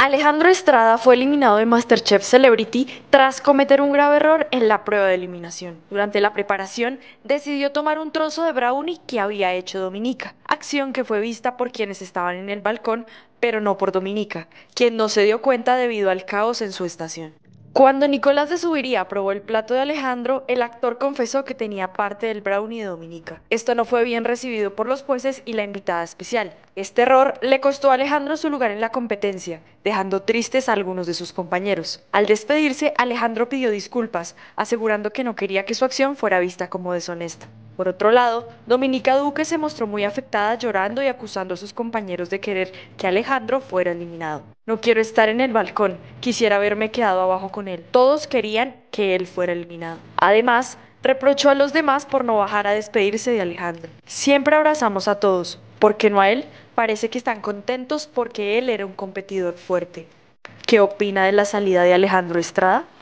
Alejandro Estrada fue eliminado de MasterChef Celebrity tras cometer un grave error en la prueba de eliminación. Durante la preparación, decidió tomar un trozo de brownie que había hecho Dominica, acción que fue vista por quienes estaban en el balcón, pero no por Dominica, quien no se dio cuenta debido al caos en su estación. Cuando Nicolás de Subiría probó el plato de Alejandro, el actor confesó que tenía parte del brownie de Dominica. Esto no fue bien recibido por los jueces y la invitada especial. Este error le costó a Alejandro su lugar en la competencia, dejando tristes a algunos de sus compañeros. Al despedirse, Alejandro pidió disculpas, asegurando que no quería que su acción fuera vista como deshonesta. Por otro lado, Dominica Duque se mostró muy afectada llorando y acusando a sus compañeros de querer que Alejandro fuera eliminado. No quiero estar en el balcón, quisiera haberme quedado abajo con él. Todos querían que él fuera eliminado. Además, reprochó a los demás por no bajar a despedirse de Alejandro. Siempre abrazamos a todos, porque no a él, parece que están contentos porque él era un competidor fuerte. ¿Qué opina de la salida de Alejandro Estrada?